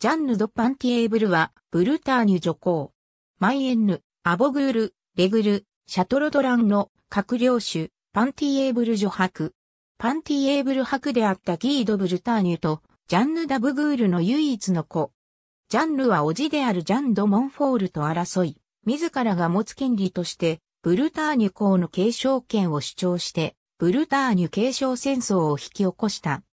ジャンヌ・ド・パンティエーブルは、ブルターニュ女皇。マイエンヌ、アボグール、レグル、シャトロドランの閣僚種、パンティエーブル女伯。パンティエーブル伯であったギード・ブルターニュと、ジャンヌ・ダブグールの唯一の子。ジャンヌは叔父であるジャン・ド・モンフォールと争い、自らが持つ権利として、ブルターニュ公の継承権を主張して、ブルターニュ継承戦争を引き起こした。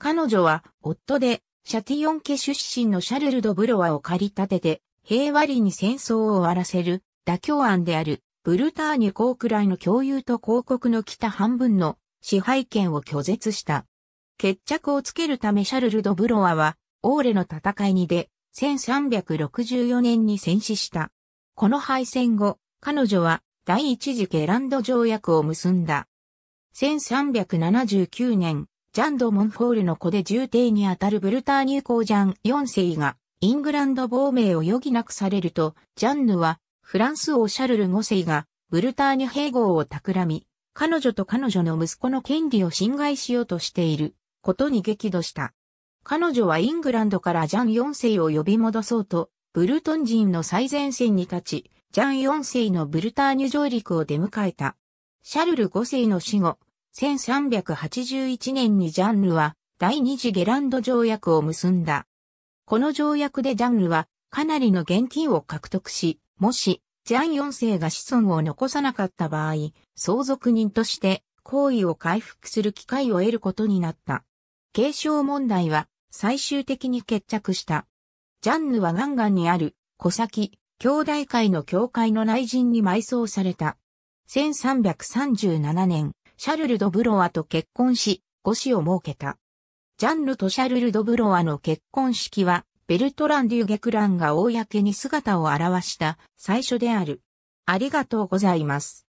彼女は夫でシャティオン家出身のシャルル・ド・ブロワを借り立てて、平和裏に戦争を終わらせる、妥協案である、ブルターニュ公くらいの共有と広告の北半分の支配権を拒絶した。決着をつけるためシャルル・ド・ブロワは、オーレの戦いにで、1364年に戦死した。この敗戦後、彼女は第一次ゲランド条約を結んだ。1379年、ジャン・ド・モンフォールの子で重帝にあたるブルターニュ公ジャン4世が、イングランド亡命を余儀なくされると、ジャンヌは、フランス王シャルル5世が、ブルターニュ併合を企み、彼女と彼女の息子の権利を侵害しようとしている、ことに激怒した。彼女はイングランドからジャン4世を呼び戻そうと、ブルトン人の最前線に立ち、ジャン4世のブルターニュ上陸を出迎えた。シャルル5世の死後、1381年にジャンヌは第二次ゲランド条約を結んだ。この条約でジャンヌはかなりの現金を獲得し、もしジャン4世が子孫を残さなかった場合、相続人として行為を回復する機会を得ることになった。継承問題は最終的に決着した。ジャンヌはガンガンにある小崎兄弟会の教会の内陣に埋葬された。1337年、シャルル・ド・ブロワと結婚し、5子を設けた。ジャンルとシャルル・ド・ブロワの結婚式は、ベルトラン・デュ・ゲクランが公に姿を現した最初である。ありがとうございます。